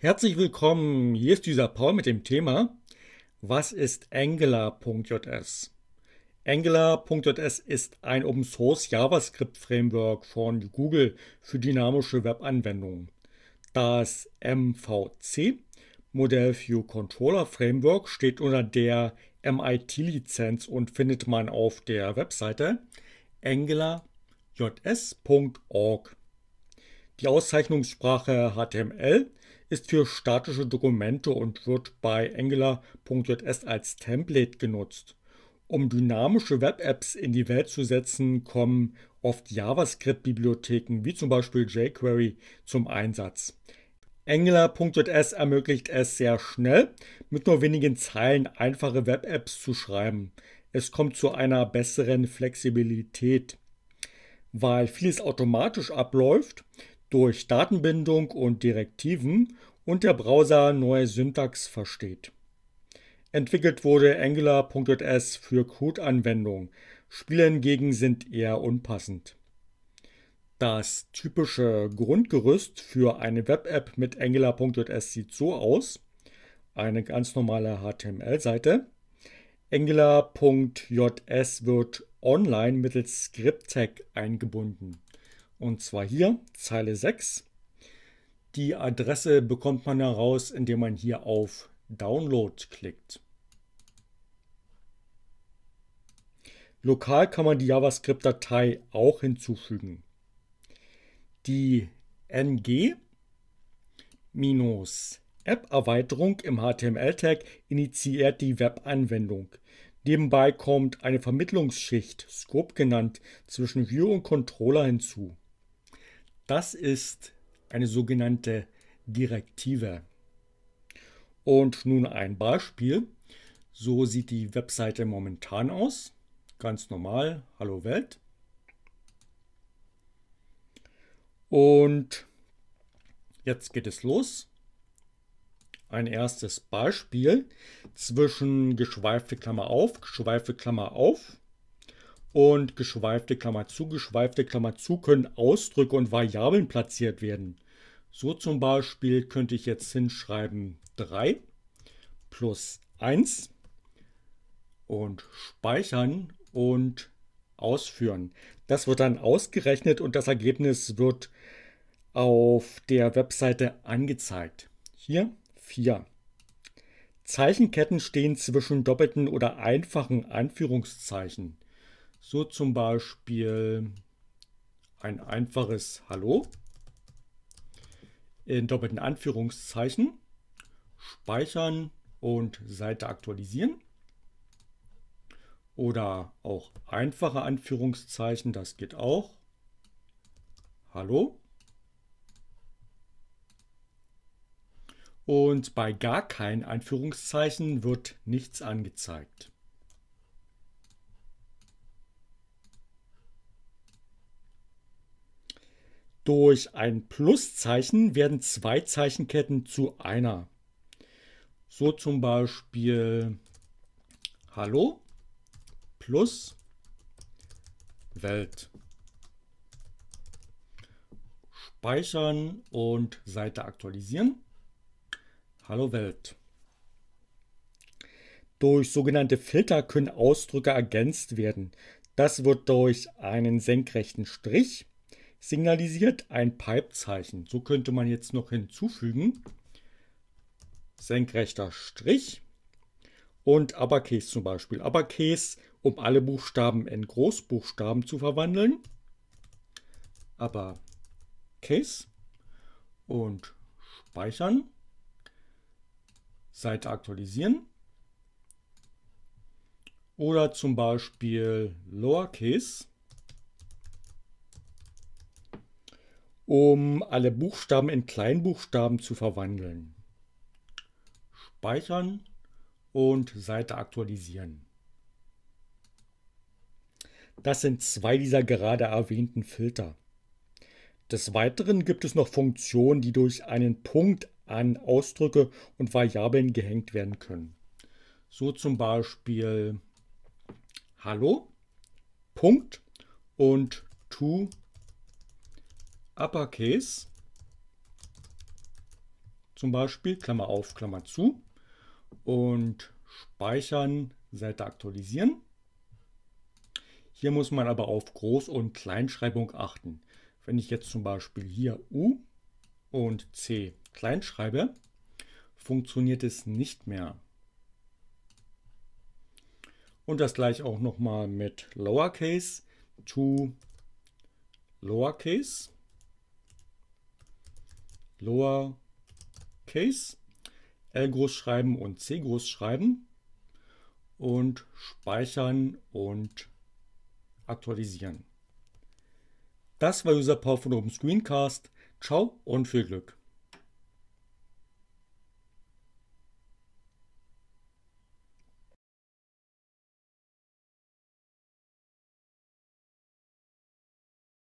Herzlich willkommen, hier ist dieser Paul mit dem Thema Was ist Angular.js? Angular.js ist ein Open Source JavaScript Framework von Google für dynamische Webanwendungen. Das MVC Model View Controller Framework steht unter der MIT Lizenz und findet man auf der Webseite angularjs.org. Die Auszeichnungssprache HTML ist für statische Dokumente und wird bei angular.js als Template genutzt. Um dynamische Web-Apps in die Welt zu setzen, kommen oft JavaScript-Bibliotheken wie zum Beispiel jQuery zum Einsatz. Angular.js ermöglicht es sehr schnell, mit nur wenigen Zeilen einfache Web-Apps zu schreiben. Es kommt zu einer besseren Flexibilität. Weil vieles automatisch abläuft, durch Datenbindung und Direktiven und der Browser neue Syntax versteht. Entwickelt wurde Angular.js für Code-Anwendungen. Spiele hingegen sind eher unpassend. Das typische Grundgerüst für eine Web-App mit Angular.js sieht so aus. Eine ganz normale HTML-Seite. Angular.js wird online mittels Script-Tag eingebunden. Und zwar hier, Zeile 6. Die Adresse bekommt man heraus, indem man hier auf Download klickt. Lokal kann man die JavaScript-Datei auch hinzufügen. Die ng-app-Erweiterung im HTML-Tag initiiert die Web-Anwendung. Nebenbei kommt eine Vermittlungsschicht, Scope genannt, zwischen View und Controller hinzu. Das ist eine sogenannte Direktive. Und nun ein Beispiel. So sieht die Webseite momentan aus. Ganz normal, Hallo Welt. Und jetzt geht es los. Ein erstes Beispiel zwischen geschweifte Klammer auf, geschweifte Klammer auf und geschweifte Klammer zu, geschweifte Klammer zu können Ausdrücke und Variablen platziert werden. So zum Beispiel könnte ich jetzt hinschreiben 3 plus 1 und speichern und ausführen. Das wird dann ausgerechnet und das Ergebnis wird auf der Webseite angezeigt. Hier 4. Zeichenketten stehen zwischen doppelten oder einfachen Anführungszeichen. So zum Beispiel ein einfaches Hallo in doppelten Anführungszeichen speichern und Seite aktualisieren. Oder auch einfache Anführungszeichen, das geht auch. Hallo. Und bei gar keinen Anführungszeichen wird nichts angezeigt. Durch ein Pluszeichen werden zwei Zeichenketten zu einer. So zum Beispiel Hallo plus Welt. Speichern und Seite aktualisieren. Hallo Welt. Durch sogenannte Filter können Ausdrücke ergänzt werden. Das wird durch einen senkrechten Strich signalisiert ein Pipezeichen. So könnte man jetzt noch hinzufügen. Senkrechter Strich und Uppercase zum Beispiel. Uppercase, um alle Buchstaben in Großbuchstaben zu verwandeln. Uppercase und speichern. Seite aktualisieren. Oder zum Beispiel Lowercase um alle Buchstaben in Kleinbuchstaben zu verwandeln. Speichern und Seite aktualisieren. Das sind zwei dieser gerade erwähnten Filter. Des Weiteren gibt es noch Funktionen, die durch einen Punkt an Ausdrücke und Variablen gehängt werden können. So zum Beispiel Hallo, Punkt und To Uppercase, zum Beispiel, Klammer auf, Klammer zu und speichern, Seite aktualisieren. Hier muss man aber auf Groß- und Kleinschreibung achten. Wenn ich jetzt zum Beispiel hier U und C kleinschreibe, funktioniert es nicht mehr. Und das gleiche auch nochmal mit Lowercase to Lowercase. Lowercase, L groß schreiben und C groß schreiben und speichern und aktualisieren. Das war User Power von Open Screencast. Ciao und viel Glück.